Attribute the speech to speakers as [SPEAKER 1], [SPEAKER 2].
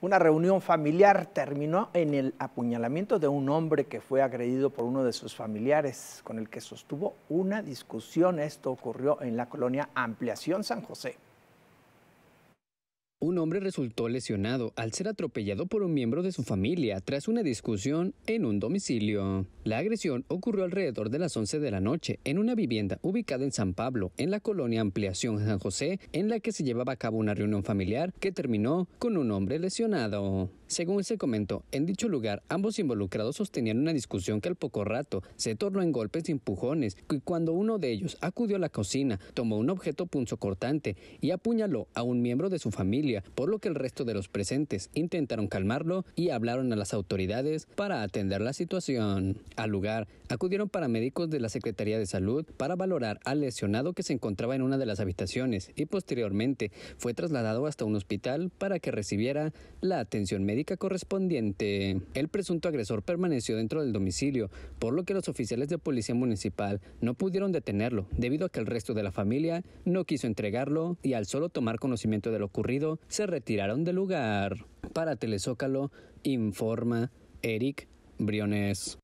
[SPEAKER 1] Una reunión familiar terminó en el apuñalamiento de un hombre que fue agredido por uno de sus familiares, con el que sostuvo una discusión. Esto ocurrió en la colonia Ampliación San José.
[SPEAKER 2] Un hombre resultó lesionado al ser atropellado por un miembro de su familia tras una discusión en un domicilio. La agresión ocurrió alrededor de las 11 de la noche en una vivienda ubicada en San Pablo, en la colonia Ampliación San José, en la que se llevaba a cabo una reunión familiar que terminó con un hombre lesionado. Según se comentó, en dicho lugar ambos involucrados sostenían una discusión que al poco rato se tornó en golpes y empujones y cuando uno de ellos acudió a la cocina, tomó un objeto punzocortante y apuñaló a un miembro de su familia por lo que el resto de los presentes intentaron calmarlo y hablaron a las autoridades para atender la situación. Al lugar acudieron paramédicos de la Secretaría de Salud para valorar al lesionado que se encontraba en una de las habitaciones y posteriormente fue trasladado hasta un hospital para que recibiera la atención médica correspondiente. El presunto agresor permaneció dentro del domicilio, por lo que los oficiales de policía municipal no pudieron detenerlo debido a que el resto de la familia no quiso entregarlo y al solo tomar conocimiento de lo ocurrido se retiraron del lugar. Para Telezócalo, informa Eric Briones.